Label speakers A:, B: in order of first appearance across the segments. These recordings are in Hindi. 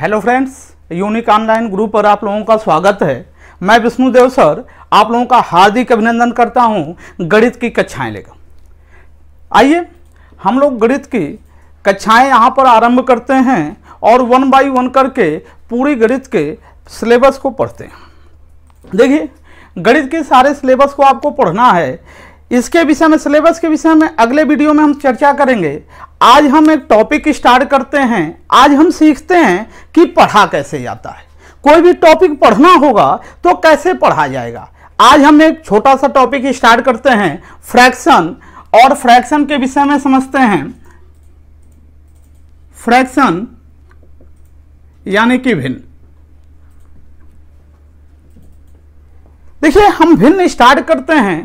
A: hello friends unique online group पर आप लोगों का स्वागत है मैं विष्णुदेव सर आप लोगों का हार्दिक अभिनंदन करता हूं गणित की कक्षाएं लेकर आइए हम लोग गणित की कक्षाएं यहां पर आरंभ करते हैं और वन बाय वन करके पूरी गणित के सिलेबस को पढ़ते हैं देखिए गणित के सारे सिलेबस को आपको पढ़ना है इसके विषय में सिलेबस के विषय में अगले वीडियो में हम चर्चा करेंगे आज हम एक टॉपिक स्टार्ट करते हैं आज हम सीखते हैं कि पढ़ा कैसे जाता है कोई भी टॉपिक पढ़ना होगा तो कैसे पढ़ा जाएगा आज हम एक छोटा सा टॉपिक स्टार्ट करते हैं फ्रैक्शन और फ्रैक्शन के विषय में समझते हैं फ्रैक्शन यानी कि भिन्न देखिए हम भिन्न स्टार्ट करते हैं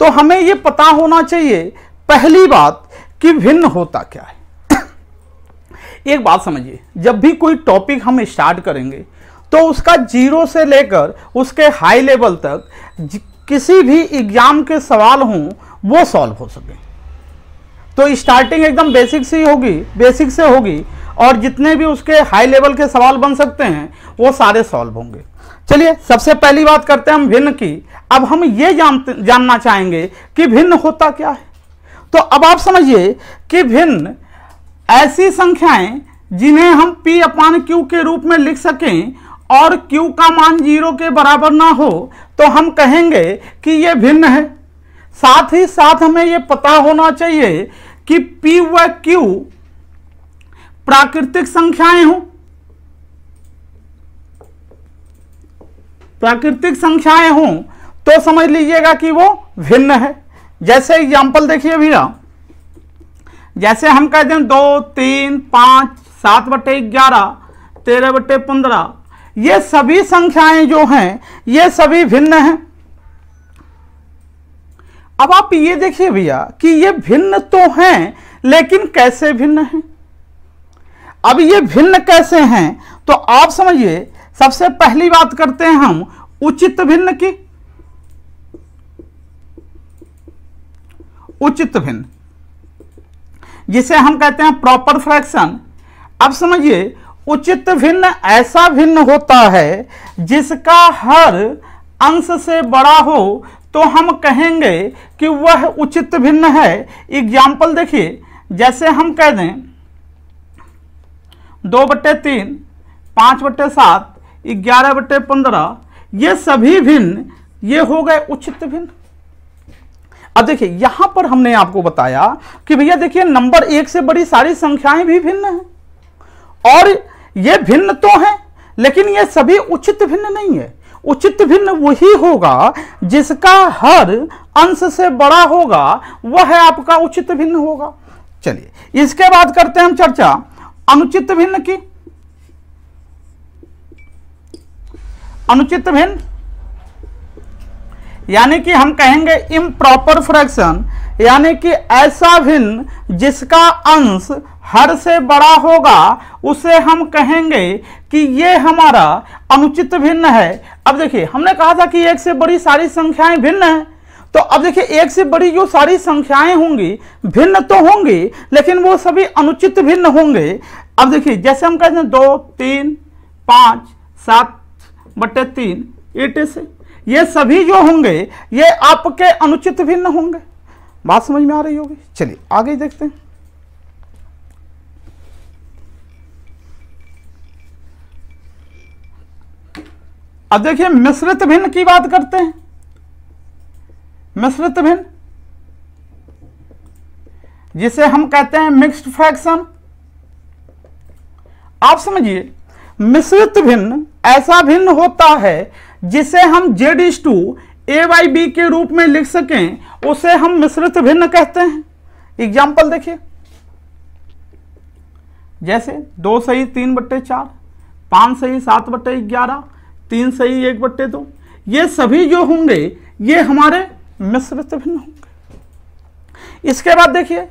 A: तो हमें यह पता होना चाहिए पहली बात कि भिन्न होता क्या है एक बात समझिए जब भी कोई टॉपिक हम स्टार्ट करेंगे तो उसका जीरो से लेकर उसके हाई लेवल तक किसी भी एग्जाम के सवाल हों वो सॉल्व हो सके तो स्टार्टिंग एकदम बेसिक से होगी बेसिक से होगी और जितने भी उसके हाई लेवल के सवाल बन सकते हैं वो सारे सॉल्व होंगे चलिए सबसे पहली बात करते हैं हम भिन्न की अब हम ये जानते जानना चाहेंगे कि भिन्न होता क्या है तो अब आप समझिए कि भिन्न ऐसी संख्याएं जिन्हें हम p अपान क्यू के रूप में लिख सकें और q का मान जीरो के बराबर ना हो तो हम कहेंगे कि ये भिन्न है साथ ही साथ हमें ये पता होना चाहिए कि p व q प्राकृतिक संख्याएं हों प्राकृतिक संख्याएं हों तो समझ लीजिएगा कि वो भिन्न है जैसे एग्जाम्पल देखिए भैया जैसे हम कहते हैं दो तीन पाँच सात बटे ग्यारह तेरह बटे पंद्रह ये सभी संख्याएं जो हैं ये सभी भिन्न हैं अब आप ये देखिए भैया कि ये भिन्न तो हैं लेकिन कैसे भिन्न हैं अब ये भिन्न कैसे हैं तो आप समझिए सबसे पहली बात करते हैं हम उचित भिन्न की उचित भिन्न जिसे हम कहते हैं प्रॉपर फ्रैक्शन अब समझिए उचित भिन्न ऐसा भिन्न होता है जिसका हर अंश से बड़ा हो तो हम कहेंगे कि वह उचित भिन्न है एग्जाम्पल देखिए जैसे हम कह दें दो बट्टे तीन पाँच बट्टे सात ग्यारह बट्टे पंद्रह ये सभी भिन्न ये हो गए उचित भिन्न अब देखिए यहां पर हमने आपको बताया कि भैया देखिए नंबर एक से बड़ी सारी संख्याएं भी भिन्न हैं और ये भिन्न तो हैं लेकिन ये सभी उचित भिन्न नहीं है उचित भिन्न वही होगा जिसका हर अंश से बड़ा होगा वह है आपका उचित भिन्न होगा चलिए इसके बाद करते हैं हम चर्चा अनुचित भिन्न की अनुचित भिन्न यानी कि हम कहेंगे इम प्रॉपर फ्रैक्शन यानी कि ऐसा भिन्न जिसका अंश हर से बड़ा होगा उसे हम कहेंगे कि ये हमारा अनुचित भिन्न है अब देखिए हमने कहा था कि एक से बड़ी सारी संख्याएं भिन्न है तो अब देखिए एक से बड़ी जो सारी संख्याएं होंगी भिन्न तो होंगी लेकिन वो सभी अनुचित भिन्न होंगे अब देखिए जैसे हम कहते हैं दो तीन पाँच सात बटे तीन एट से ये सभी जो होंगे ये आपके अनुचित भिन्न होंगे बात समझ में आ रही होगी चलिए आगे देखते हैं अब देखिए मिश्रित भिन्न की बात करते हैं मिश्रित भिन्न जिसे हम कहते हैं मिक्स्ड फ्रैक्शन आप समझिए मिश्रित भिन्न ऐसा भिन्न होता है जिसे हम Z is two A Y B के रूप में लिख सकें उसे हम मिश्रित भिन्न कहते हैं एग्जाम्पल देखिए जैसे दो सही तीन बट्टे चार पांच सही सात बट्टे ग्यारह तीन सही एक बट्टे दो ये सभी जो होंगे ये हमारे मिश्रित भिन्न होंगे इसके बाद देखिए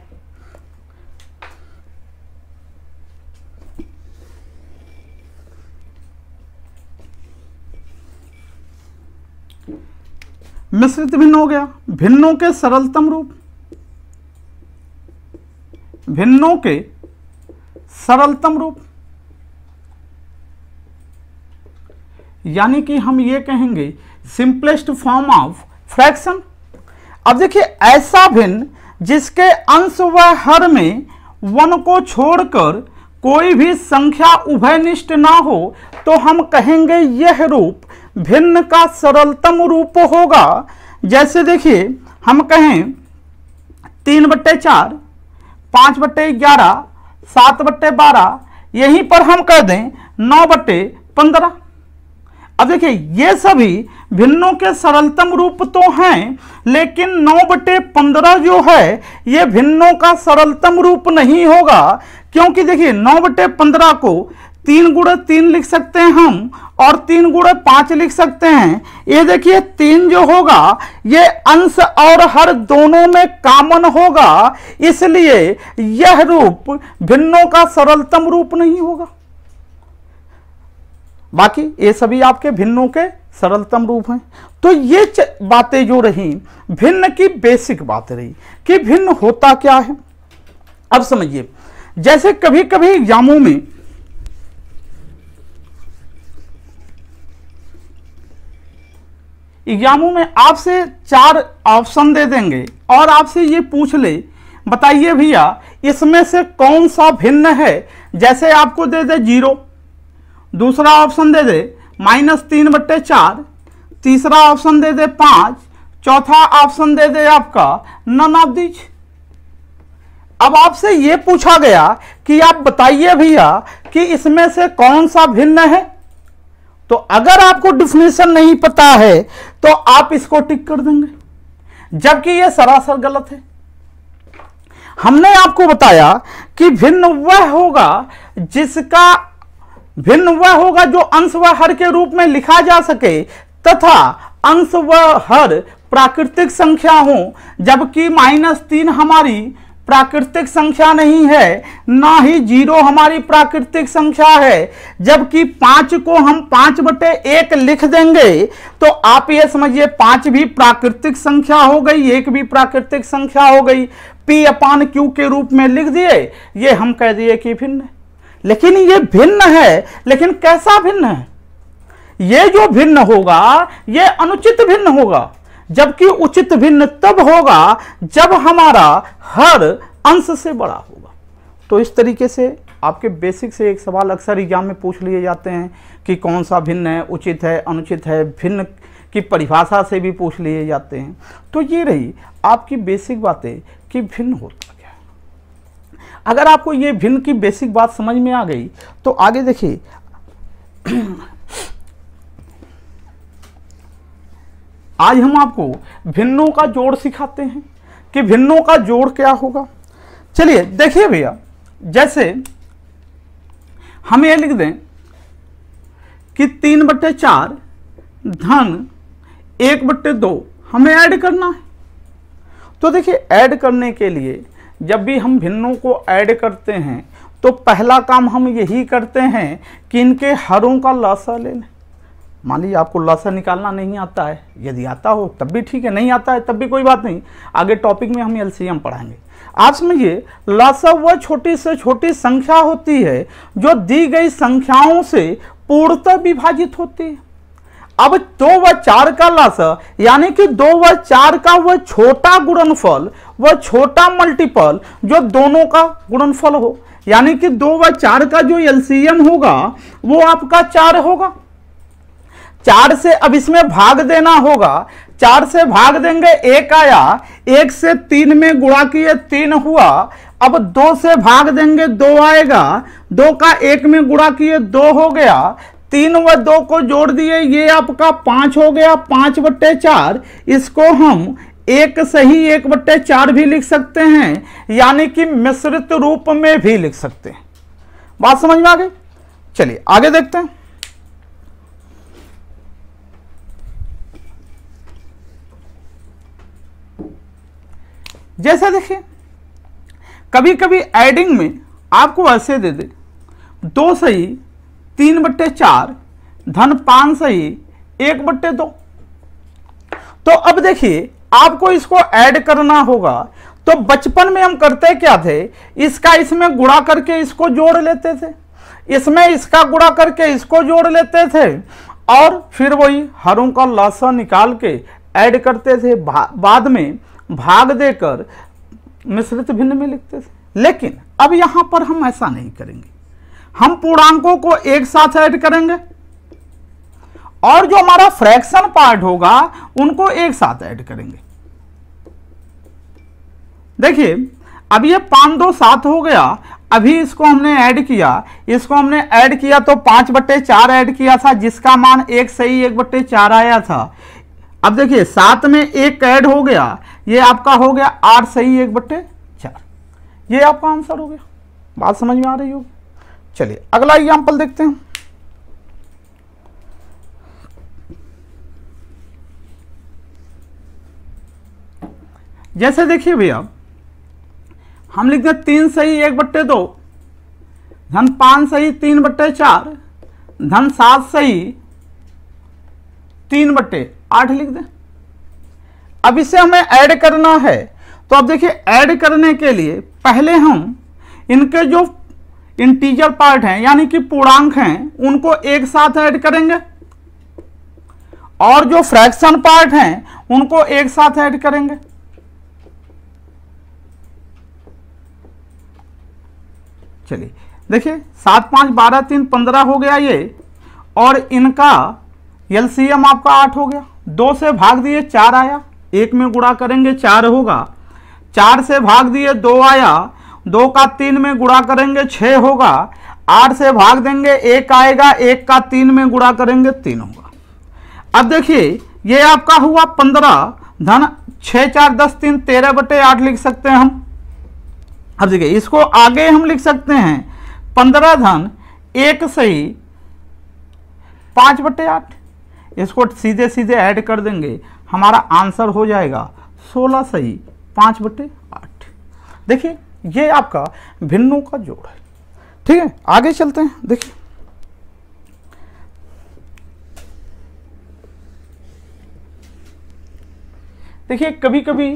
A: मिश्रित भिन्न हो गया भिन्नों के सरलतम रूप भिन्नों के सरलतम रूप यानी कि हम ये कहेंगे सिंपलेस्ट फॉर्म ऑफ फ्रैक्शन अब देखिए ऐसा भिन्न जिसके अंश व हर में वन को छोड़कर कोई भी संख्या उभयनिष्ठ ना हो तो हम कहेंगे यह रूप भिन्न का सरलतम रूप होगा जैसे देखिए हम कहें तीन बट्टे चार पाँच बट्टे ग्यारह सात बट्टे बारह यहीं पर हम कह दें नौ बट्टे पंद्रह अब देखिए ये सभी भिन्नों के सरलतम रूप तो हैं लेकिन नौ बटे पंद्रह जो है ये भिन्नों का सरलतम रूप नहीं होगा क्योंकि देखिए नौ बटे पंद्रह को तीन गुड़े तीन लिख सकते हैं हम और तीन गुड़े पांच लिख सकते हैं ये देखिए तीन जो होगा ये अंश और हर दोनों में कामन होगा इसलिए यह रूप भिन्नों का सरलतम रूप नहीं होगा बाकी ये सभी आपके भिन्नों के सरलतम रूप हैं तो ये बातें जो रही भिन्न की बेसिक बात रही कि भिन्न होता क्या है अब समझिए जैसे कभी कभी एग्जामों में एग्जामों में आपसे चार ऑप्शन दे देंगे और आपसे ये पूछ ले बताइए भैया इसमें से कौन सा भिन्न है जैसे आपको दे दे जीरो दूसरा ऑप्शन दे दे माइनस तीन बट्टे चार तीसरा ऑप्शन दे दे पाँच चौथा ऑप्शन दे दे आपका नन ऑफ दीज अब आपसे ये पूछा गया कि आप बताइए भैया कि इसमें से कौन सा भिन्न है तो अगर आपको डिफिनेशन नहीं पता है तो आप इसको टिक कर देंगे जबकि यह सरासर गलत है हमने आपको बताया कि भिन्न वह होगा जिसका भिन्न वह होगा जो अंश व हर के रूप में लिखा जा सके तथा अंश व हर प्राकृतिक संख्या हो जबकि माइनस तीन हमारी प्राकृतिक संख्या नहीं है ना ही जीरो हमारी प्राकृतिक संख्या है जबकि पांच को हम पांच बटे एक लिख देंगे तो आप ये समझिए पांच भी प्राकृतिक संख्या हो गई एक भी प्राकृतिक संख्या हो गई पी अपान क्यू के रूप में लिख दिए ये हम कह दिए कि भिन्न लेकिन ये भिन्न है लेकिन कैसा भिन्न है ये जो भिन्न होगा ये अनुचित भिन्न होगा जबकि उचित भिन्न तब होगा जब हमारा हर अंश से बड़ा होगा तो इस तरीके से आपके बेसिक से एक सवाल अक्सर एग्जाम में पूछ लिए जाते हैं कि कौन सा भिन्न है उचित है अनुचित है भिन्न की परिभाषा से भी पूछ लिए जाते हैं तो ये रही आपकी बेसिक बातें कि भिन्न होता क्या अगर आपको ये भिन्न की बेसिक बात समझ में आ गई तो आगे देखिए आज हम आपको भिन्नों का जोड़ सिखाते हैं कि भिन्नों का जोड़ क्या होगा चलिए देखिए भैया जैसे हम ये लिख दें कि तीन बट्टे चार धन एक बट्टे दो हमें ऐड करना है तो देखिए ऐड करने के लिए जब भी हम भिन्नों को ऐड करते हैं तो पहला काम हम यही करते हैं कि इनके हरों का लासा ले लें मान लीजिए आपको लसन निकालना नहीं आता है यदि आता हो तब भी ठीक है नहीं आता है तब भी कोई बात नहीं आगे टॉपिक में हम एलसीएम पढ़ाएंगे आप समझिए लसा वह छोटी से छोटी संख्या होती है जो दी गई संख्याओं से पूर्णतः विभाजित होती है अब दो व चार का लस यानी कि दो व चार का वह छोटा गुणनफल वह छोटा मल्टीपल जो दोनों का गुणनफल हो यानी कि दो व चार का जो एलसीएम होगा वो आपका चार होगा चार से अब इसमें भाग देना होगा चार से भाग देंगे एक आया एक से तीन में गुणा किए तीन हुआ अब दो से भाग देंगे दो आएगा दो का एक में गुणा किए दो हो गया तीन व दो को जोड़ दिए ये आपका पांच हो गया पांच बट्टे चार इसको हम एक सही एक बट्टे चार भी लिख सकते हैं यानी कि मिश्रित रूप में भी लिख सकते हैं बात समझ में आ गई चलिए आगे देखते हैं जैसा देखिए कभी कभी एडिंग में आपको ऐसे दे दे दो सही तीन बट्टे चार धन पांच सही एक बट्टे दो तो अब देखिए आपको इसको ऐड करना होगा तो बचपन में हम करते क्या थे इसका इसमें गुणा करके इसको जोड़ लेते थे इसमें इसका गुणा करके इसको जोड़ लेते थे और फिर वही हरों का लहसन निकाल के ऐड करते थे बाद में भाग देकर मिश्रित भिन्न में लिखते थे लेकिन अब यहां पर हम ऐसा नहीं करेंगे हम पूर्णांकों को एक साथ ऐड करेंगे और जो हमारा फ्रैक्शन पार्ट होगा उनको एक साथ ऐड करेंगे देखिए अब ये पांच दो सात हो गया अभी इसको हमने ऐड किया इसको हमने ऐड किया तो पांच बट्टे चार ऐड किया था जिसका मान एक सही एक बट्टे चार आया था अब देखिए सात में एक ऐड हो गया ये आपका हो गया आठ सही एक बट्टे चार ये आपका आंसर हो गया बात समझ में आ रही होगी चलिए अगला एग्जाम्पल देखते हैं जैसे देखिए भैया हम लिखते हैं तीन सही एक बट्टे दो धन पांच सही तीन बट्टे चार धन सात सही तीन बट्टे आठ लिख दें अब इसे हमें ऐड करना है तो अब देखिए ऐड करने के लिए पहले हम इनके जो इंटीजर पार्ट हैं यानी कि पूर्णांक हैं उनको एक साथ ऐड करेंगे और जो फ्रैक्शन पार्ट हैं उनको एक साथ ऐड करेंगे चलिए देखिए सात पांच बारह तीन पंद्रह हो गया ये और इनका एलसीएम आपका आठ हो गया दो से भाग दिए चार आया एक में गुड़ा करेंगे चार होगा चार से भाग दिए दो आया दो का तीन में गुड़ा करेंगे छः होगा आठ से भाग देंगे एक आएगा एक का तीन में गुड़ा करेंगे तीन होगा अब देखिए ये आपका हुआ पंद्रह धन छः चार दस तीन तेरह बटे आठ लिख सकते हैं हम अब देखिए इसको आगे हम लिख सकते हैं पंद्रह धन एक से ही पाँच बटे आठ इसको सीधे सीधे ऐड कर देंगे हमारा आंसर हो जाएगा सोलह सही पाँच बटे आठ देखिए ये आपका भिन्नों का जोड़ है ठीक है आगे चलते हैं देखिए देखिए कभी कभी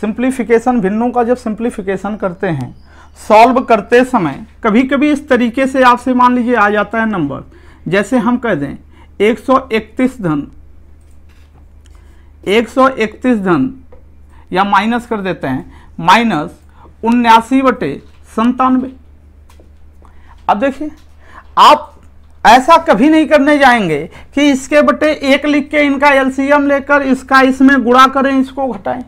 A: सिंप्लीफिकेशन भिन्नों का जब सिंप्लीफिकेशन करते हैं सॉल्व करते समय कभी कभी इस तरीके से आपसे मान लीजिए आ जाता है नंबर जैसे हम कह दें 131 धन 131 धन या माइनस कर देते हैं माइनस उन्यासी बटे संतानवे अब देखिए आप ऐसा कभी नहीं करने जाएंगे कि इसके बटे एक लिख के इनका एलसीएम लेकर इसका इसमें गुणा करें इसको घटाएं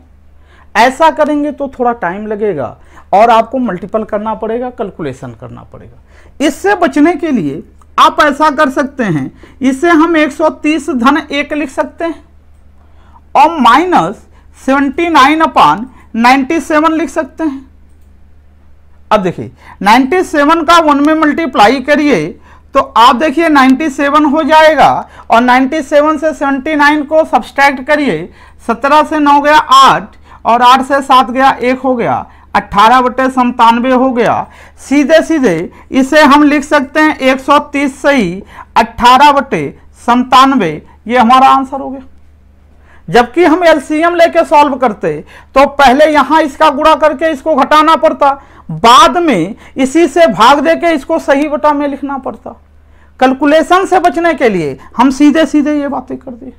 A: ऐसा करेंगे तो थोड़ा टाइम लगेगा और आपको मल्टीपल करना पड़ेगा कैलकुलेशन करना पड़ेगा इससे बचने के लिए आप ऐसा कर सकते हैं इसे हम 130 धन एक लिख सकते हैं और minus seventy nine upon ninety seven लिख सकते हैं अब देखिए सेवन का वन में मल्टीप्लाई करिए तो आप देखिए नाइन्टी सेवन हो जाएगा और सेवन से नाइन को सब्सट्रैक्ट करिए सत्रह से नौ गया आठ और आठ से सात गया एक हो गया अट्ठारह बटे संतानवे हो गया सीधे सीधे इसे हम लिख सकते हैं एक सौ से सही अट्ठारह बटे संतानवे ये हमारा आंसर हो गया जबकि हम एलसीएम लेके सॉल्व करते तो पहले यहाँ इसका गुणा करके इसको घटाना पड़ता बाद में इसी से भाग दे के इसको सही बटा में लिखना पड़ता कैलकुलेशन से बचने के लिए हम सीधे सीधे ये बातें कर दिए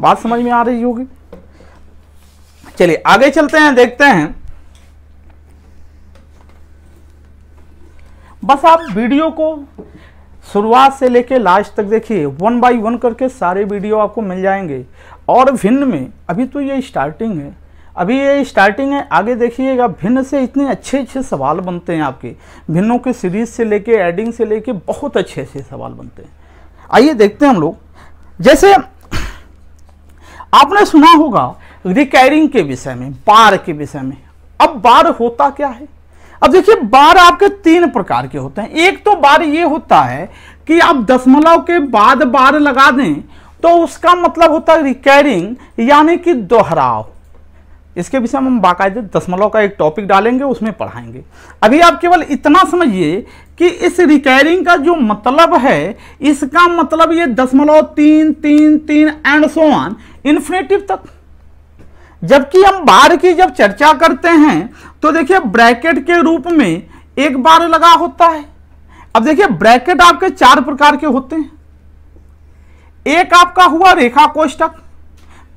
A: बात समझ में आ रही होगी चलिए आगे चलते हैं देखते हैं बस आप वीडियो को शुरुआत से लेके लास्ट तक देखिए वन बाय वन करके सारे वीडियो आपको मिल जाएंगे और भिन्न में अभी तो ये स्टार्टिंग है अभी ये स्टार्टिंग है आगे देखिएगा भिन्न से इतने अच्छे अच्छे सवाल बनते हैं आपके भिन्नों के सीरीज से लेके एडिंग से लेके बहुत अच्छे अच्छे सवाल बनते हैं आइए देखते हैं हम लोग जैसे आपने सुना होगा रिकैरिंग के विषय में बार के विषय में अब बार होता क्या है अब देखिए बार आपके तीन प्रकार के होते हैं एक तो बार ये होता है कि आप दशमलव के बाद बार लगा दें तो उसका मतलब होता है रिकैरिंग यानी कि दोहराव इसके विषय में हम बाकायदे दशमलव का एक टॉपिक डालेंगे उसमें पढ़ाएंगे अभी आप केवल इतना समझिए कि इस रिकैरिंग का जो मतलब है इसका मतलब ये दशमलव तीन तीन तीन एंड सो ऑन इन्फिनेटिव तक जबकि हम बार की जब चर्चा करते हैं तो देखिए ब्रैकेट के रूप में एक बार लगा होता है अब देखिए ब्रैकेट आपके चार प्रकार के होते हैं एक आपका हुआ रेखा कोष्टक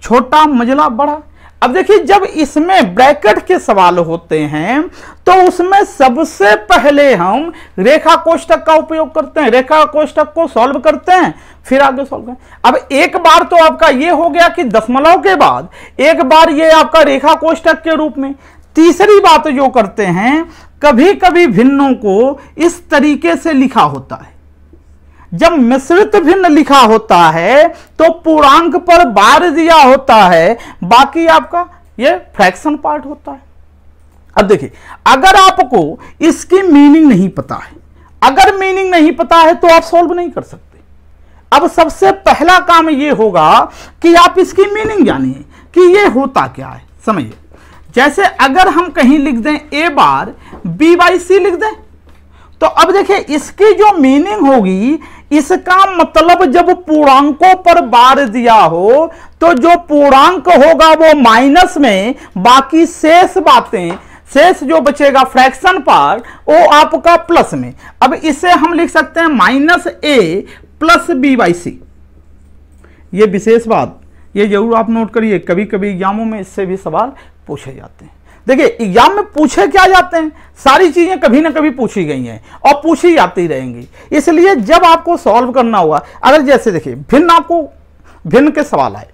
A: छोटा मजला बड़ा अब देखिए जब इसमें ब्रैकेट के सवाल होते हैं तो उसमें सबसे पहले हम रेखा कोष्टक का उपयोग करते हैं रेखा कोष्टक को सॉल्व करते हैं फिर आगे सॉल्व करें अब एक बार तो आपका ये हो गया कि दशमलव के बाद एक बार ये आपका रेखा कोष्टक के रूप में तीसरी बात जो करते हैं कभी कभी भिन्नों को इस तरीके से लिखा होता है जब मिश्रित भिन्न लिखा होता है तो पूर्णांक पर बार दिया होता है बाकी आपका ये फ्रैक्शन पार्ट होता है अब देखिए अगर आपको इसकी मीनिंग नहीं पता है अगर मीनिंग नहीं पता है तो आप सॉल्व नहीं कर सकते अब सबसे पहला काम ये होगा कि आप इसकी मीनिंग जानिए कि ये होता क्या है समझिए जैसे अगर हम कहीं लिख दें ए बार बी बाई सी लिख दें तो अब देखिए इसकी जो मीनिंग होगी इसका मतलब जब पूर्णांकों पर बार दिया हो तो जो पूर्णांक होगा वो माइनस में बाकी शेष बातें शेष जो बचेगा फ्रैक्शन पर वो आपका प्लस में अब इसे हम लिख सकते हैं minus A plus B by C ये विशेष बात ये जरूर आप नोट करिए कभी कभी एग्जामों में इससे भी सवाल पूछे जाते हैं देखिए एग्जाम में पूछे क्या जाते हैं सारी चीज़ें कभी ना कभी पूछी गई हैं और पूछी जाती रहेंगी इसलिए जब आपको सॉल्व करना होगा अगर जैसे देखिए भिन्न आपको भिन्न के सवाल आए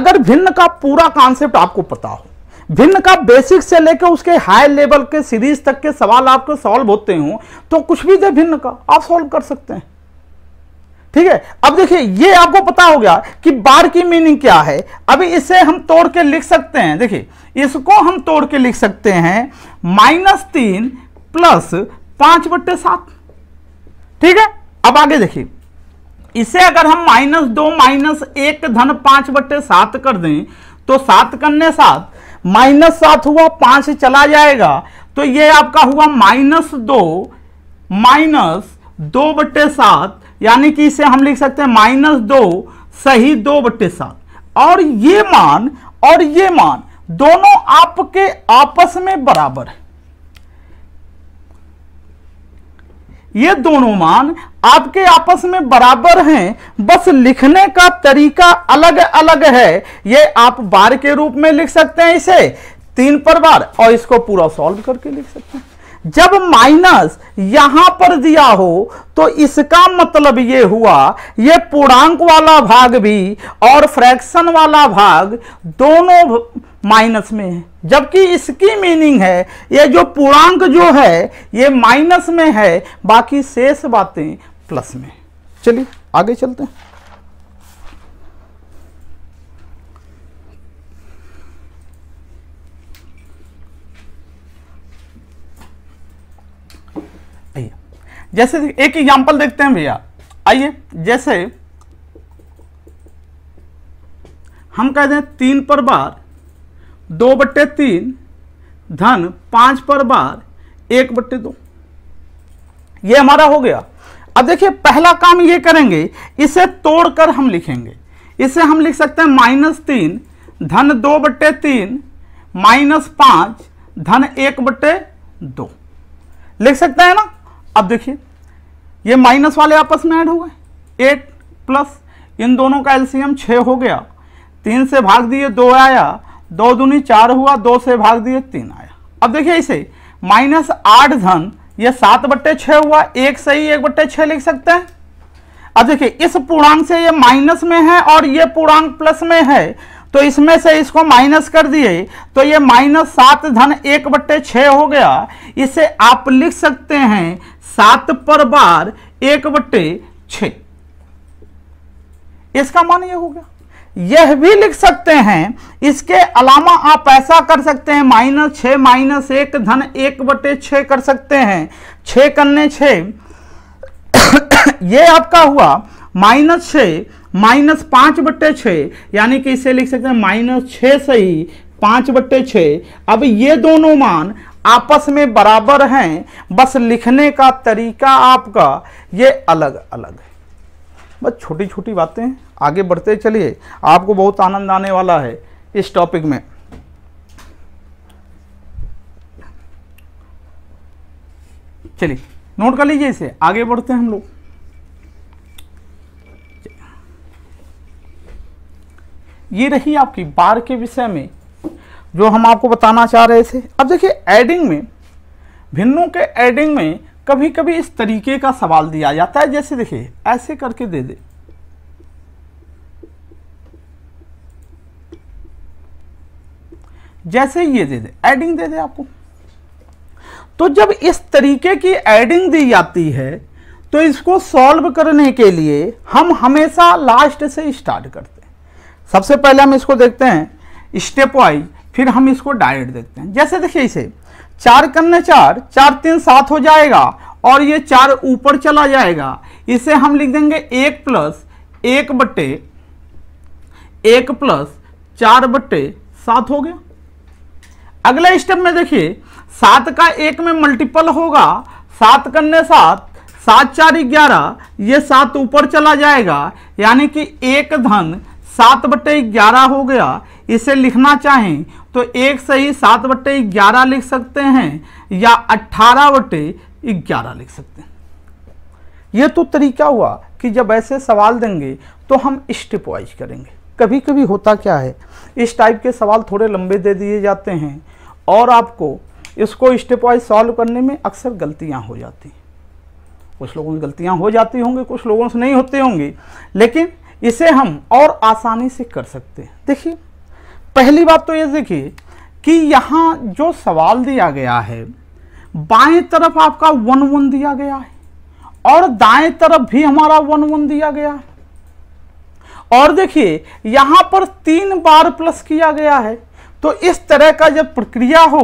A: अगर भिन्न का पूरा कॉन्सेप्ट आपको पता हो भिन्न का बेसिक से लेकर उसके हाई लेवल के सीरीज तक के सवाल आपके सॉल्व होते हों तो कुछ भी दे भिन्न का आप सॉल्व कर सकते हैं ठीक है अब देखिए ये आपको पता हो गया कि बार की मीनिंग क्या है अभी इसे हम तोड़ के लिख सकते हैं देखिए इसको हम तोड़ के लिख सकते हैं माइनस तीन प्लस पांच बट्टे सात ठीक है अब आगे देखिए इसे अगर हम माइनस दो माइनस एक धन पांच बट्टे सात कर दें तो सात करने सात माइनस सात हुआ पांच चला जाएगा तो ये आपका हुआ माइनस दो माइनस दो बट्टे सात यानी कि इसे हम लिख सकते हैं माइनस दो सही दो बट्टे सात और ये मान और ये मान दोनों आपके आपस में बराबर है ये दोनों मान आपके आपस में बराबर हैं बस लिखने का तरीका अलग अलग है ये आप बार के रूप में लिख सकते हैं इसे तीन पर बार और इसको पूरा सॉल्व करके लिख सकते हैं जब माइनस यहां पर दिया हो तो इसका मतलब ये हुआ ये पूर्णांक वाला भाग भी और फ्रैक्शन वाला भाग दोनों माइनस में है जबकि इसकी मीनिंग है ये जो पूर्णांक जो है ये माइनस में है बाकी शेष बातें प्लस में चलिए आगे चलते हैं जैसे एक एग्जाम्पल देखते हैं भैया आइए जैसे हम कह दें तीन पर बार दो बट्टे तीन धन पांच पर बार एक बट्टे दो ये हमारा हो गया अब देखिए पहला काम ये करेंगे इसे तोड़कर हम लिखेंगे इसे हम लिख सकते हैं माइनस तीन धन दो बट्टे तीन माइनस पांच धन एक बट्टे दो लिख सकते हैं ना अब देखिए ये माइनस वाले आपस में ऐड हो गए एट प्लस इन दोनों का एलसीएम छः हो गया तीन से भाग दिए दो आया दो दूनी चार हुआ दो से भाग दिए तीन आया अब देखिए इसे माइनस आठ धन ये सात बट्टे छः हुआ एक से ही एक बट्टे छः लिख सकते हैं अब देखिए इस पूर्णांक से ये माइनस में है और ये पूर्णांक प्लस में है तो इसमें से इसको माइनस कर दिए तो ये माइनस सात धन एक बट्टे छः हो गया इसे आप लिख सकते हैं सात पर बार एक बट्टे छ इसका मान यह हो गया यह भी लिख सकते हैं इसके अलावा आप ऐसा कर सकते हैं माइनस छ माइनस एक धन एक बटे छ कर सकते हैं छ करने छ ये आपका हुआ माइनस छ माइनस पांच बट्टे छ यानी कि इसे लिख सकते हैं माइनस छ सही पांच बट्टे छ अब ये दोनों मान आपस में बराबर हैं बस लिखने का तरीका आपका ये अलग अलग है बस छोटी छोटी बातें आगे बढ़ते चलिए आपको बहुत आनंद आने वाला है इस टॉपिक में चलिए नोट कर लीजिए इसे आगे बढ़ते हैं हम लोग ये रही आपकी बार के विषय में जो हम आपको बताना चाह रहे थे अब देखिए एडिंग में भिन्नों के एडिंग में कभी कभी इस तरीके का सवाल दिया जाता है जैसे देखिए ऐसे करके दे दे जैसे ये दे दे एडिंग दे दे आपको तो जब इस तरीके की एडिंग दी जाती है तो इसको सॉल्व करने के लिए हम हमेशा लास्ट से स्टार्ट करते हैं सबसे पहले हम इसको देखते हैं स्टेप वाइज फिर हम इसको डायरेक्ट देखते हैं जैसे देखिए इसे चार कन्ने चार चार तीन सात हो जाएगा और ये चार ऊपर चला जाएगा इसे हम लिख देंगे एक प्लस एक बट्टे एक प्लस चार बट्टे सात हो गया अगले स्टेप में देखिए सात का एक में मल्टीपल होगा सात कन्ने सात सात चार ग्यारह ये सात ऊपर चला जाएगा यानी कि एक धन सात बटे ग्यारह हो गया इसे लिखना चाहें तो एक सही सात बटे ग्यारह लिख सकते हैं या अट्ठारह बटे ग्यारह लिख सकते हैं ये तो तरीका हुआ कि जब ऐसे सवाल देंगे तो हम स्टेप वाइज करेंगे कभी कभी होता क्या है इस टाइप के सवाल थोड़े लंबे दे दिए जाते हैं और आपको इसको स्टेप वाइज सॉल्व करने में अक्सर गलतियां हो जाती हैं कुछ लोगों से गलतियां हो जाती होंगी कुछ लोगों से नहीं होते होंगे लेकिन इसे हम और आसानी से कर सकते हैं देखिए पहली बात तो ये देखिए कि यहाँ जो सवाल दिया गया है बाएं तरफ आपका वन वन दिया गया है और दाएं तरफ भी हमारा वन वन दिया गया है और देखिए यहाँ पर तीन बार प्लस किया गया है तो इस तरह का जब प्रक्रिया हो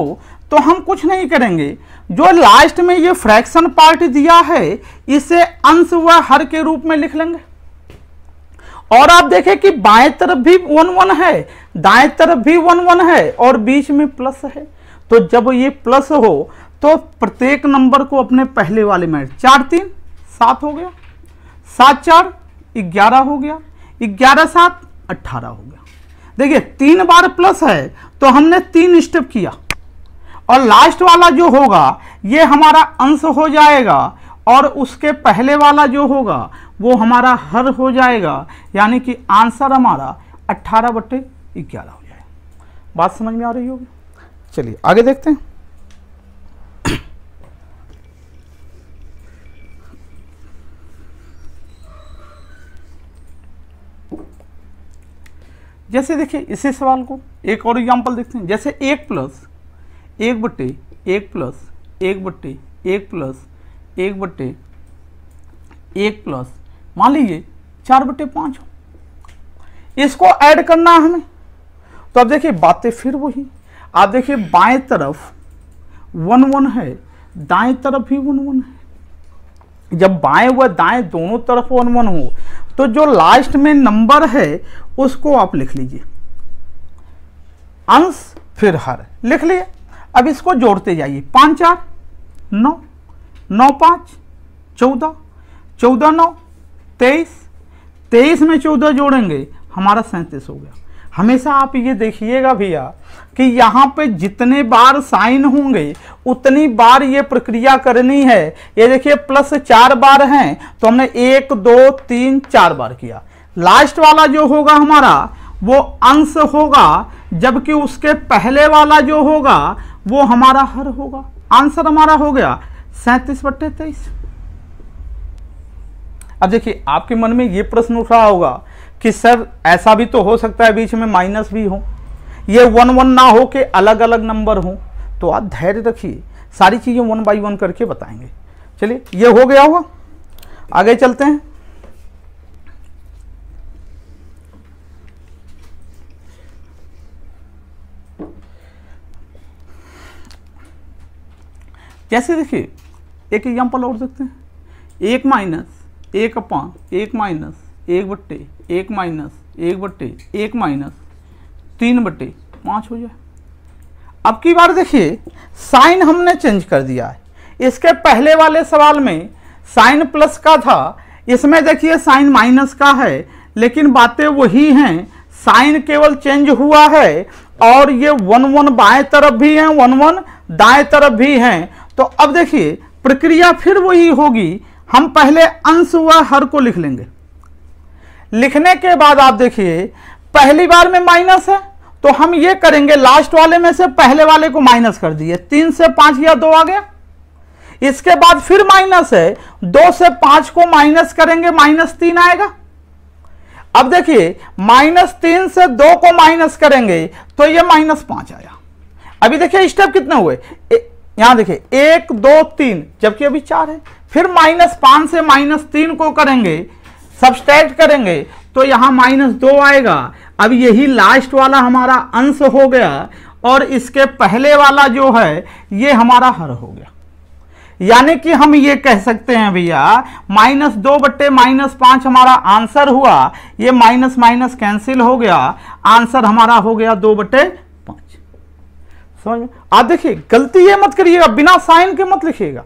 A: तो हम कुछ नहीं करेंगे जो लास्ट में ये फ्रैक्शन पार्ट दिया है इसे अंश व हर के रूप में लिख लेंगे और आप देखें कि बाएं तरफ भी वन वन है दाएं तरफ भी वन वन है और बीच में प्लस है तो जब ये प्लस हो तो प्रत्येक नंबर को अपने पहले वाले में चार तीन सात हो गया सात चार ग्यारह हो गया ग्यारह सात अट्ठारह हो गया देखिए तीन बार प्लस है तो हमने तीन स्टेप किया और लास्ट वाला जो होगा ये हमारा अंश हो जाएगा और उसके पहले वाला जो होगा वो हमारा हर हो जाएगा यानी कि आंसर हमारा अट्ठारह बटे ग्यारह हो जाएगा बात समझ में आ रही होगी चलिए आगे देखते हैं जैसे देखिए इसी सवाल को एक और एग्जाम्पल देखते हैं जैसे एक प्लस एक बटे एक प्लस एक बटे एक प्लस एक बट्टे एक प्लस मान लीजिए चार बट्टे पाँच हो इसको ऐड करना हमें तो अब देखिए बातें फिर वही आप देखिए बाएं तरफ वन वन है दाएं तरफ भी वन वन है जब बाएं व दाएं दोनों तरफ वन वन हो तो जो लास्ट में नंबर है उसको आप लिख लीजिए अंश फिर हर लिख लिए अब इसको जोड़ते जाइए पाँच चार नौ नौ पाँच चौदह चौदह नौ तेईस तेईस में चौदह जोड़ेंगे हमारा सैंतीस हो गया हमेशा आप ये देखिएगा भैया कि यहाँ पे जितने बार साइन होंगे उतनी बार ये प्रक्रिया करनी है ये देखिए प्लस चार बार हैं तो हमने एक दो तीन चार बार किया लास्ट वाला जो होगा हमारा वो अंश होगा जबकि उसके पहले वाला जो होगा वो हमारा हर होगा आंसर हमारा हो गया सैंतीस बट्टे तेईस अब देखिए आपके मन में ये प्रश्न उठ रहा होगा कि सर ऐसा भी तो हो सकता है बीच में माइनस भी हो ये वन वन ना हो के अलग अलग नंबर हो तो आप धैर्य रखिए सारी चीज़ें वन बाई वन करके बताएंगे चलिए ये हो गया होगा आगे चलते हैं जैसे देखिए एक एग्जाम्पल और सकते हैं एक माइनस एक अपॉन एक माइनस एक बट्टे एक माइनस एक बट्टे एक माइनस तीन बट्टे पाँच हो जाए अब की बार देखिए साइन हमने चेंज कर दिया है इसके पहले वाले सवाल में साइन प्लस का था इसमें देखिए साइन माइनस का है लेकिन बातें वही हैं साइन केवल चेंज हुआ है और ये वन वन बाएं तरफ भी हैं वन वन दाएं तरफ भी हैं तो अब देखिए प्रक्रिया फिर वही होगी हम पहले अंश व हर को लिख लेंगे लिखने के बाद आप देखिए पहली बार में माइनस है तो हम ये करेंगे लास्ट वाले में से पहले वाले को माइनस कर दिए तीन से पांच या दो आ गया इसके बाद फिर माइनस है दो से पांच को माइनस करेंगे माइनस तीन आएगा अब देखिए माइनस तीन से दो को माइनस करेंगे तो ये माइनस पांच आया अभी देखिए स्टेप कितने हुए यहां देखिए एक दो तीन जबकि अभी चार है फिर माइनस पांच से माइनस तीन को करेंगे सब्सट्रैक्ट करेंगे तो यहां माइनस दो आएगा अब यही लास्ट वाला हमारा अंश हो गया और इसके पहले वाला जो है ये हमारा हर हो गया यानी कि हम ये कह सकते हैं भैया माइनस दो बट्टे माइनस पांच हमारा आंसर हुआ ये माइनस माइनस कैंसिल हो गया आंसर हमारा हो गया दो बट्टे समझ में आप देखिए गलती ये मत करिएगा बिना साइन के मत लिखिएगा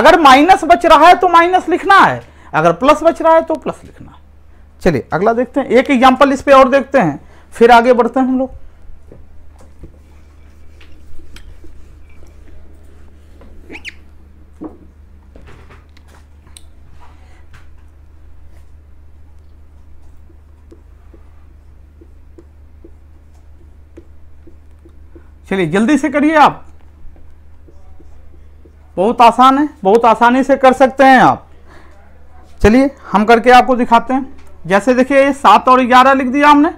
A: अगर माइनस बच रहा है तो माइनस लिखना है अगर प्लस बच रहा है तो प्लस लिखना है चलिए अगला देखते हैं एक एग्जाम्पल इस पर और देखते हैं फिर आगे बढ़ते हैं हम लोग चलिए जल्दी से करिए आप बहुत आसान है बहुत आसानी से कर सकते हैं आप चलिए हम करके आपको दिखाते हैं जैसे देखिए सात और ग्यारह लिख दिया हमने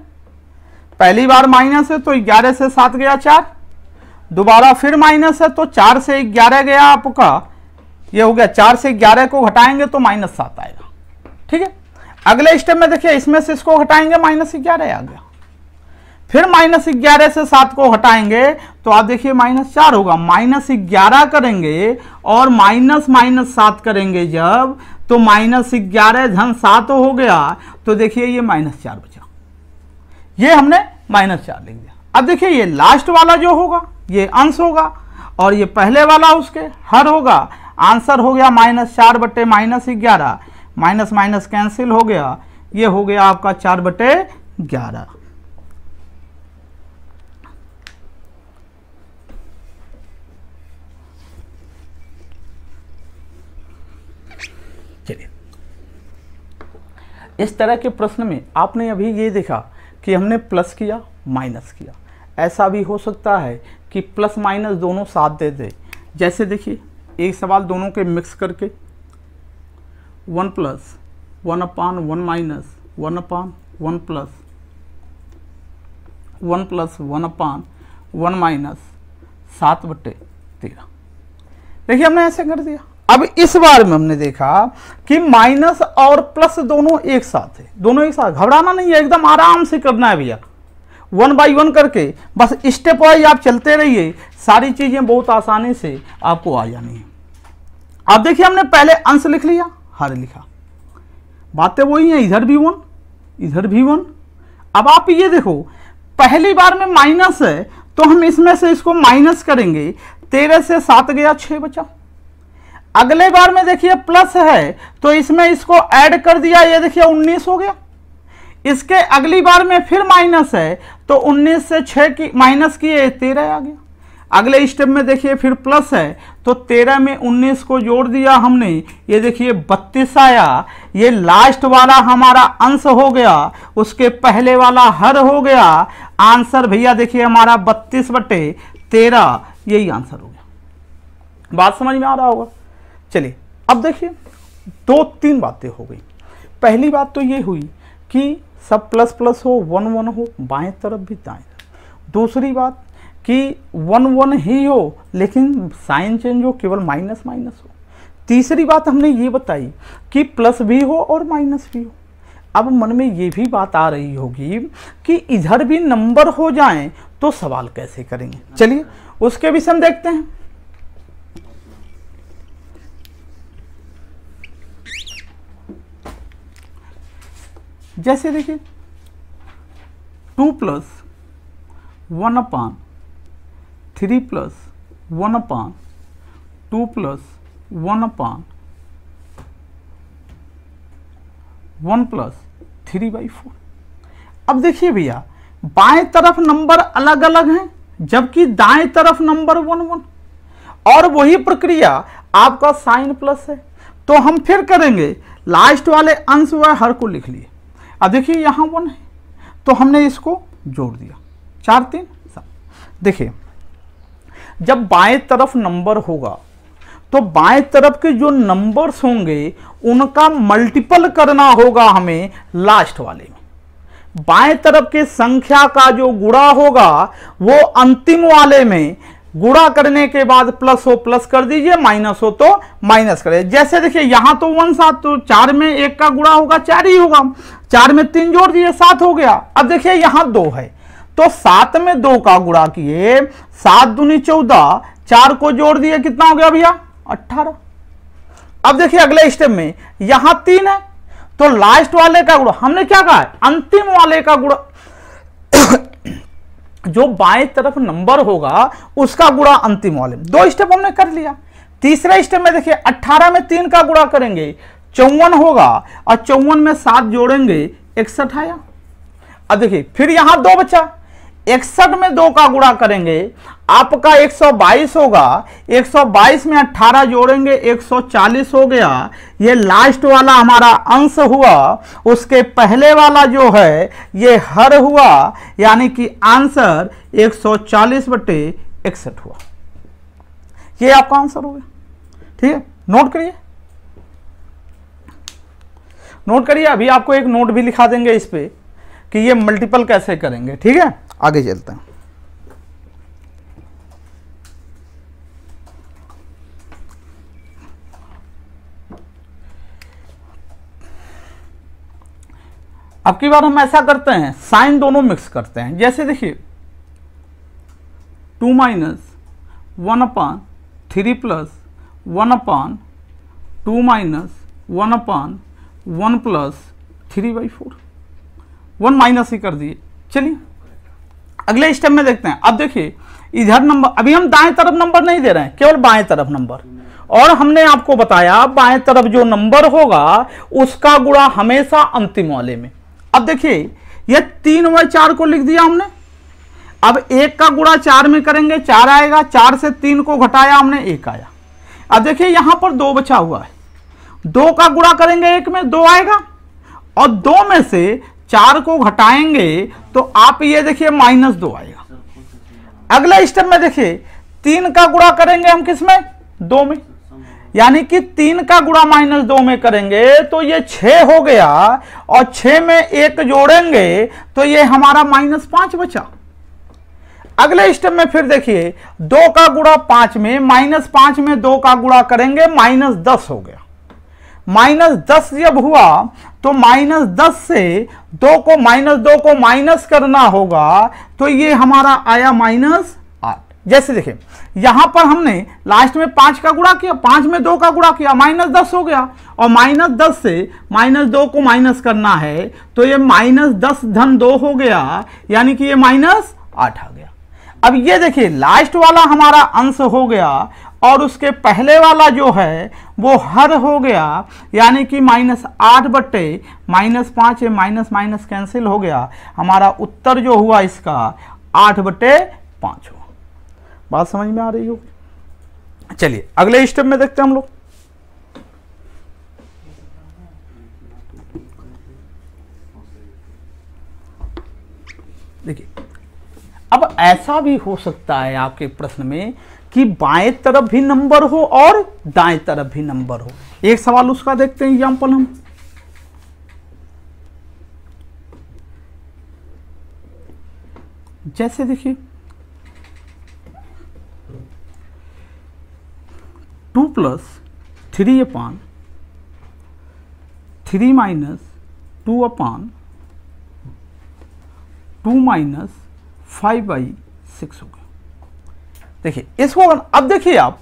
A: पहली बार माइनस है तो ग्यारह से सात गया चार दोबारा फिर माइनस है तो चार से ग्यारह गया आपका ये हो गया चार से ग्यारह को घटाएंगे तो माइनस सात आएगा ठीक है अगले स्टेप में देखिए इसमें से इसको घटाएंगे माइनस ग्यारह आ गया फिर माइनस ग्यारह से सात को हटाएंगे तो आप देखिए माइनस चार होगा माइनस ग्यारह करेंगे और माइनस माइनस सात करेंगे जब तो माइनस ग्यारह धन सात हो गया तो देखिए ये माइनस चार बचा ये हमने माइनस चार लिख दिया अब देखिए ये लास्ट वाला जो होगा ये अंश होगा और ये पहले वाला उसके हर होगा आंसर हो गया माइनस चार बटे माइनस ग्यारह माइनस माइनस कैंसिल हो गया ये हो गया आपका चार बटे ग्यारह इस तरह के प्रश्न में आपने अभी ये देखा कि हमने प्लस किया माइनस किया ऐसा भी हो सकता है कि प्लस माइनस दोनों साथ दे दे जैसे देखिए एक सवाल दोनों के मिक्स करके one plus one upon one minus one upon one plus one plus one upon one minus सात बटे तेरह देखिए हमने ऐसे कर दिया अब इस बार में हमने देखा कि माइनस और प्लस दोनों एक साथ है दोनों एक साथ घबराना नहीं है एकदम आराम से करना है भैया वन बाई वन करके बस स्टेप वाइज आप चलते रहिए सारी चीज़ें बहुत आसानी से आपको आ जानी है अब देखिए हमने पहले अंश लिख लिया हर लिखा बातें वही हैं इधर भी वन इधर भी वन अब आप ये देखो पहली बार में माइनस है तो हम इसमें से इसको माइनस करेंगे तेरह से सात गया छः बचा अगले बार में देखिए प्लस है तो इसमें इसको ऐड कर दिया ये देखिए 19 हो गया इसके अगली बार में फिर माइनस है तो 19 से 6 की माइनस किए तेरह आ गया अगले स्टेप में देखिए फिर प्लस है तो 13 में 19 को जोड़ दिया हमने ये देखिए 32 आया ये लास्ट वाला हमारा अंश हो गया उसके पहले वाला हर हो गया आंसर भैया देखिए हमारा 32 बटे तेरह यही आंसर हो गया बात समझ में आ रहा होगा चलिए अब देखिए दो तीन बातें हो गई पहली बात तो ये हुई कि सब प्लस प्लस हो वन वन हो बाएं तरफ भी दाएं दूसरी बात कि वन वन ही हो लेकिन साइन चेंज हो केवल माइनस माइनस हो तीसरी बात हमने ये बताई कि प्लस भी हो और माइनस भी हो अब मन में ये भी बात आ रही होगी कि इधर भी नंबर हो जाएं तो सवाल कैसे करेंगे चलिए उसके विषय हम देखते हैं जैसे देखिए two plus one upon three plus one upon two plus one upon one plus three by four अब देखिए भैया बाएं तरफ नंबर अलग अलग हैं जबकि दाएं तरफ नंबर वन वन और वही प्रक्रिया आपका साइन प्लस है तो हम फिर करेंगे लास्ट वाले अंश व हर को लिख लिए अब देखिए यहाँ वन है तो हमने इसको जोड़ दिया चार तीन सात देखिए जब बाएं तरफ नंबर होगा तो बाएं तरफ के जो नंबर्स होंगे उनका मल्टीपल करना होगा हमें लास्ट वाले में बाएं तरफ के संख्या का जो गुड़ा होगा वो अंतिम वाले में गुड़ा करने के बाद प्लस हो प्लस कर दीजिए माइनस हो तो माइनस करिए जैसे देखिए यहां तो वन सात तो चार में एक का गुड़ा होगा चार ही होगा चार में तीन जोड़ दिए सात हो गया अब देखिए यहां दो है तो सात में दो का गुड़ा किए सात दूनी चौदह चार को जोड़ दिए कितना हो गया भैया अट्ठारह अब देखिए अगले स्टेप में यहां तीन है तो लास्ट वाले का गुड़ा हमने क्या कहा अंतिम वाले का गुड़ा जो बाएं तरफ नंबर होगा उसका गुणा अंतिम वाले दो स्टेप हमने कर लिया तीसरा स्टेप में देखिए 18 में तीन का गुणा करेंगे चौवन होगा और चौवन में सात जोड़ेंगे इकसठ आया अब देखिए फिर यहां दो बचा इकसठ में दो का गुणा करेंगे आपका 122 होगा 122 में 18 जोड़ेंगे 140 हो गया ये लास्ट वाला हमारा अंश हुआ उसके पहले वाला जो है ये हर हुआ यानी कि आंसर 140 बटे इकसठ हुआ ये आपका आंसर हो गया ठीक है नोट करिए नोट करिए अभी आपको एक नोट भी लिखा देंगे इस पर कि ये मल्टीपल कैसे करेंगे ठीक है आगे चलते हैं अब की बार हम ऐसा करते हैं साइन दोनों मिक्स करते हैं जैसे देखिए two minus one upon three plus one upon two minus one upon one plus three by four one minus ही कर दिए चलिए अगले स्टेप में देखते हैं अब देखिए इधर नंबर अभी हम दाएं तरफ नंबर नहीं दे रहे हैं केवल बाएं तरफ नंबर और हमने आपको बताया बाएं तरफ जो नंबर होगा उसका गुणा हमेशा अंतिम वाले में अब देखिए ये तीन बाई चार को लिख दिया हमने अब एक का गुणा चार में करेंगे चार आएगा चार से तीन को घटाया हमने एक आया अब देखिए यहां पर दो बचा हुआ है दो का गुणा करेंगे एक में दो आएगा और दो में से चार को घटाएंगे तो आप ये देखिए माइनस दो आएगा अगला स्टेप में देखिए तीन का गुणा करेंगे हम किस में दो में यानी कि तीन का गुणा माइनस दो में करेंगे तो ये छ हो गया और छ में एक जोड़ेंगे तो ये हमारा माइनस पांच बचा अगले स्टेप में फिर देखिए दो का गुणा पांच में माइनस पांच में दो का गुणा करेंगे माइनस दस हो गया माइनस दस जब हुआ तो माइनस दस से दो को माइनस दो को माइनस करना होगा तो ये हमारा आया माइनस आठ जैसे देखें यहां पर हमने लास्ट में पांच का गुणा किया पांच में दो का गुणा किया माइनस दस हो गया और माइनस दस से माइनस दो को माइनस करना है तो ये माइनस दस धन दो हो गया यानी कि ये माइनस आठ आ गया अब ये देखिए लास्ट वाला हमारा अंश हो गया और उसके पहले वाला जो है वो हर हो गया यानी कि माइनस आठ बट्टे माइनस पाँच माइनस माइनस कैंसिल हो गया हमारा उत्तर जो हुआ इसका आठ बट्टे पाँच हो बात समझ में आ रही हो चलिए अगले स्टेप में देखते हैं हम लोग देखिए अब ऐसा भी हो सकता है आपके प्रश्न में कि बाएं तरफ भी नंबर हो और दाएं तरफ भी नंबर हो एक सवाल उसका देखते हैं एग्जाम्पल हम जैसे देखिए two plus three upon three minus two upon two minus five by six हो देखिए इसको अब देखिए आप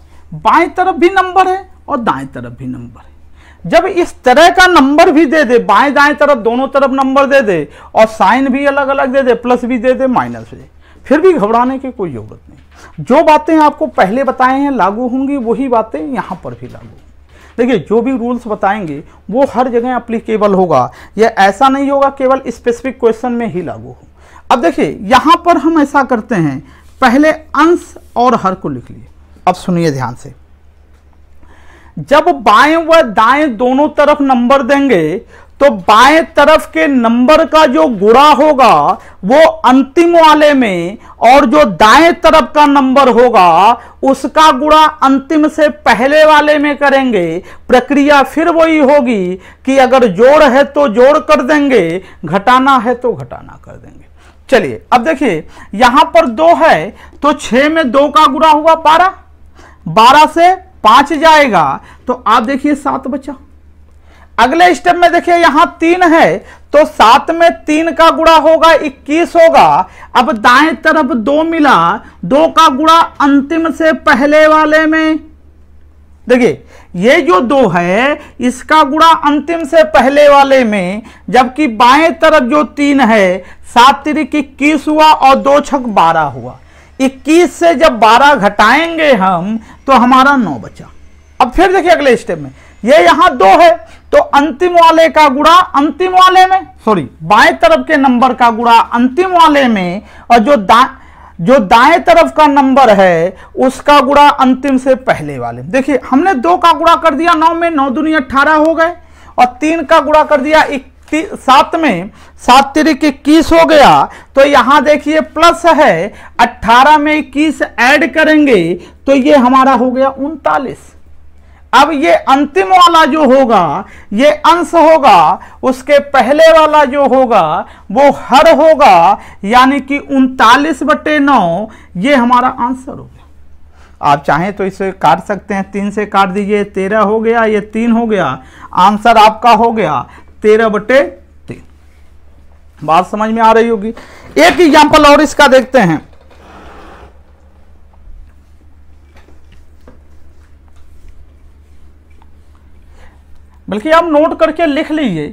A: बाएं तरफ भी नंबर है और दाएं तरफ भी नंबर है जब इस तरह का नंबर भी दे दे बाएं दाएं तरफ दोनों तरफ नंबर दे दे और साइन भी अलग अलग दे दे प्लस भी दे दे माइनस भी दे फिर भी घबराने की कोई ज़रूरत नहीं जो बातें आपको पहले बताए हैं लागू होंगी वही बातें यहाँ पर भी लागू देखिए जो भी रूल्स बताएंगे वो हर जगह अप्लीकेबल होगा यह ऐसा नहीं होगा केवल स्पेसिफिक क्वेश्चन में ही लागू हो अब देखिए यहाँ पर हम ऐसा करते हैं पहले अंश और हर को लिख लिए अब सुनिए ध्यान से जब बाएं व दाएं दोनों तरफ नंबर देंगे तो बाएं तरफ के नंबर का जो गुड़ा होगा वो अंतिम वाले में और जो दाएं तरफ का नंबर होगा उसका गुड़ा अंतिम से पहले वाले में करेंगे प्रक्रिया फिर वही होगी कि अगर जोड़ है तो जोड़ कर देंगे घटाना है तो घटाना कर देंगे चलिए अब देखिए यहां पर दो है तो छह में दो का गुणा हुआ बारह बारह से पांच जाएगा तो आप देखिए सात बचा अगले स्टेप में देखिए यहां तीन है तो सात में तीन का गुणा होगा इक्कीस होगा अब दाएं तरफ दो मिला दो का गुणा अंतिम से पहले वाले में देखिए ये जो दो है इसका गुणा अंतिम से पहले वाले में जबकि बाएं तरफ जो तीन है सात तिरिक इक्कीस हुआ और दो छक बारह हुआ इक्कीस से जब बारह घटाएंगे हम तो हमारा नौ बचा अब फिर देखिए अगले स्टेप में ये यहां दो है तो अंतिम वाले का गुणा अंतिम वाले में सॉरी बाएं तरफ के नंबर का गुणा अंतिम वाले में और जो दा जो दाएं तरफ का नंबर है उसका गुणा अंतिम से पहले वाले देखिए हमने दो का गुणा कर दिया नौ में नौ दुनिया अठारह हो गए और तीन का गुणा कर दिया सात में सात तिरिक इक्कीस हो गया तो यहां देखिए प्लस है अट्ठारह में इक्कीस ऐड करेंगे तो ये हमारा हो गया उनतालीस अब ये अंतिम वाला जो होगा ये अंश होगा उसके पहले वाला जो होगा वो हर होगा यानी कि उनतालीस बटे नौ ये हमारा आंसर होगा आप चाहें तो इसे काट सकते हैं तीन से काट दीजिए तेरह हो गया ये तीन हो गया आंसर आपका हो गया तेरह बटे तीन बात समझ में आ रही होगी एक एग्जाम्पल और इसका देखते हैं बल्कि आप नोट करके लिख लीजिए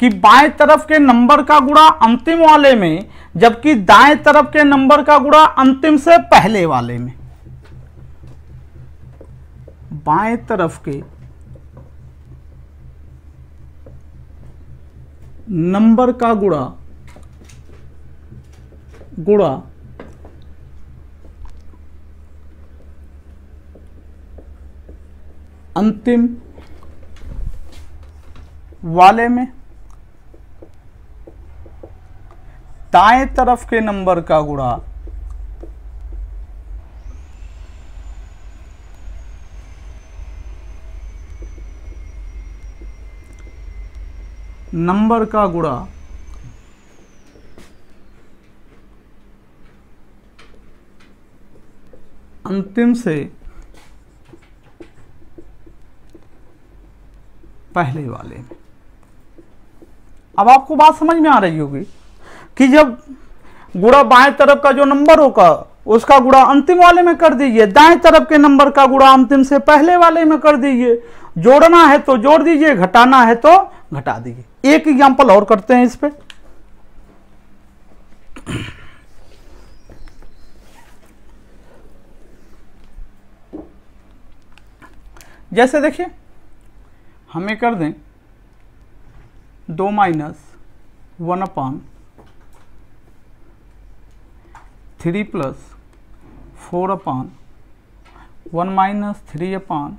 A: कि बाएं तरफ के नंबर का गुणा अंतिम वाले में जबकि दाएं तरफ के नंबर का गुणा अंतिम से पहले वाले में बाएं तरफ के नंबर का गुणा गुणा अंतिम वाले में दाएं तरफ के नंबर का गुणा नंबर का गुणा अंतिम से पहले वाले में अब आपको बात समझ में आ रही होगी कि जब गुड़ा बाएं तरफ का जो नंबर होगा उसका गुड़ा अंतिम वाले में कर दीजिए दाएं तरफ के नंबर का गुड़ा अंतिम से पहले वाले में कर दीजिए जोड़ना है तो जोड़ दीजिए घटाना है तो घटा दीजिए एक एग्जाम्पल और करते हैं इस पर जैसे देखिए हमें कर दें दो minus one upon three plus four upon one minus three upon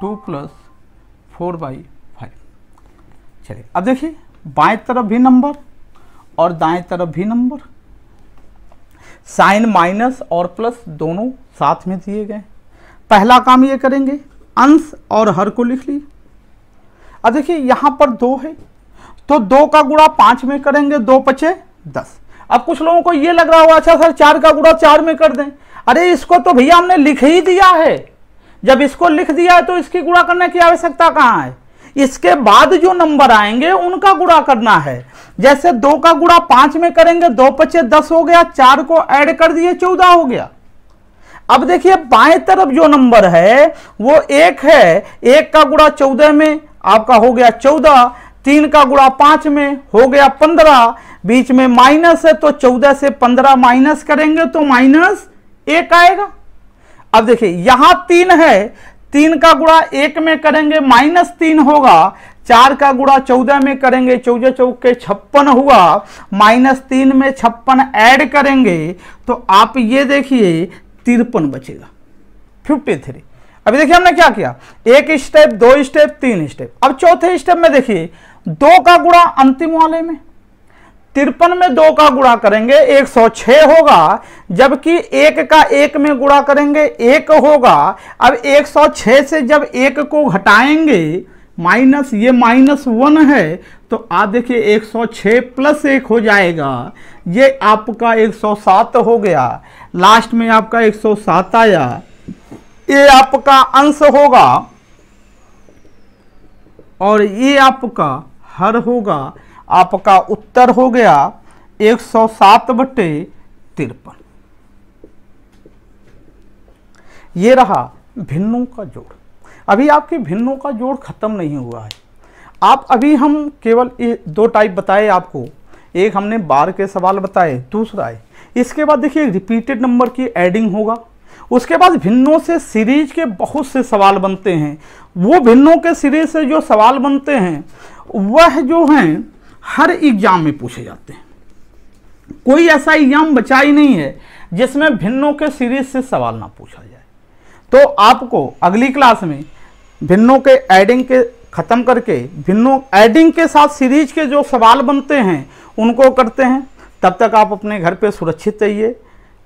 A: two plus four by five चलिए अब देखिए बाएं तरफ भी नंबर और दाएं तरफ भी नंबर साइन माइनस और प्लस दोनों साथ में दिए गए पहला काम ये करेंगे अंश और हर को लिख लिए अब देखिए यहां पर दो है तो दो का गुड़ा पांच में करेंगे दो पचे दस अब कुछ लोगों को यह लग रहा होगा अच्छा सर चार का गुड़ा चार में कर दें अरे इसको तो भैया हमने लिख ही दिया है जब इसको लिख दिया है तो इसकी गुड़ा करने की आवश्यकता कहां है इसके बाद जो नंबर आएंगे उनका गुड़ा करना है जैसे दो का गुड़ा पांच में करेंगे दो पचे दस हो गया चार को ऐड कर दिए चौदह हो गया अब देखिए बाएं तरफ जो नंबर है वो एक है एक का गुड़ा चौदह में आपका हो गया चौदह तीन का गुणा पांच में हो गया पंद्रह बीच में माइनस है तो चौदह से पंद्रह माइनस करेंगे तो माइनस एक आएगा अब देखिए यहां तीन है तीन का गुणा एक में करेंगे माइनस तीन होगा चार का गुणा चौदह में करेंगे चौदह चौक के छप्पन हुआ माइनस तीन में छप्पन ऐड करेंगे तो आप ये देखिए तिरपन बचेगा फिफ्टी थ्री अभी देखिए हमने क्या किया एक स्टेप दो स्टेप तीन स्टेप अब चौथे स्टेप में देखिए दो का गुणा अंतिम वाले में तिरपन में दो का गुणा करेंगे 106 होगा जबकि एक का एक में गुणा करेंगे एक होगा अब 106 से जब एक को घटाएंगे माइनस ये माइनस वन है तो आप देखिए 106 प्लस एक हो जाएगा ये आपका 107 हो गया लास्ट में आपका 107 आया ये आपका अंश होगा और ये आपका हर होगा आपका उत्तर हो गया 107 सौ सात बटे तिरपन ये रहा भिन्नों का जोड़ अभी आपके भिन्नों का जोड़ खत्म नहीं हुआ है आप अभी हम केवल दो टाइप बताए आपको एक हमने बार के सवाल बताए दूसरा है इसके बाद देखिए रिपीटेड नंबर की एडिंग होगा उसके बाद भिन्नों से सीरीज के बहुत से सवाल बनते हैं वो भिन्नों के सीरीज से जो सवाल बनते हैं वह जो हैं हर एग्जाम में पूछे जाते हैं कोई ऐसा एग्जाम बचा ही नहीं है जिसमें भिन्नों के सीरीज से सवाल ना पूछा जाए तो आपको अगली क्लास में भिन्नों के एडिंग के ख़त्म करके भिन्नों एडिंग के साथ सीरीज के जो सवाल बनते हैं उनको करते हैं तब तक आप अपने घर पे सुरक्षित रहिए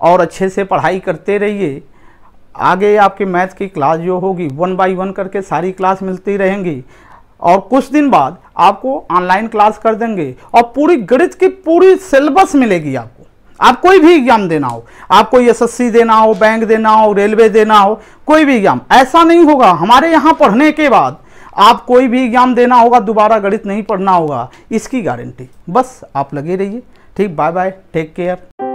A: और अच्छे से पढ़ाई करते रहिए आगे आपके मैथ की क्लास जो होगी वन बाई वन करके सारी क्लास मिलती रहेंगी और कुछ दिन बाद आपको ऑनलाइन क्लास कर देंगे और पूरी गणित की पूरी सिलेबस मिलेगी आपको आप कोई भी एग्जाम देना हो आपको एसएससी देना हो बैंक देना हो रेलवे देना हो कोई भी एग्जाम ऐसा नहीं होगा हमारे यहाँ पढ़ने के बाद आप कोई भी एग्जाम देना होगा दोबारा गणित नहीं पढ़ना होगा इसकी गारंटी बस आप लगे रहिए ठीक बाय बाय टेक केयर